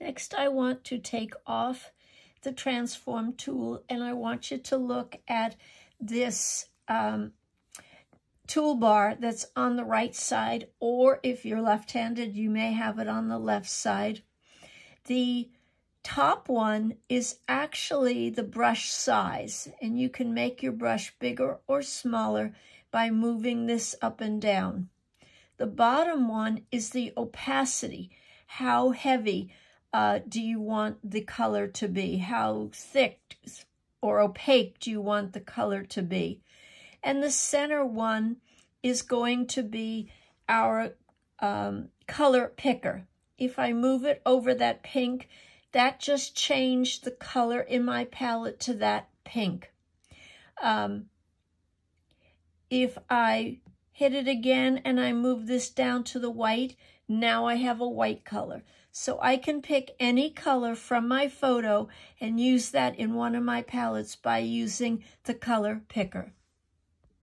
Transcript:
Next, I want to take off the transform tool and I want you to look at this um, toolbar that's on the right side or if you're left-handed, you may have it on the left side. The top one is actually the brush size and you can make your brush bigger or smaller by moving this up and down. The bottom one is the opacity, how heavy uh, do you want the color to be? How thick or opaque do you want the color to be? And the center one is going to be our um, color picker. If I move it over that pink, that just changed the color in my palette to that pink. Um, if I hit it again, and I move this down to the white. Now I have a white color. So I can pick any color from my photo and use that in one of my palettes by using the color picker.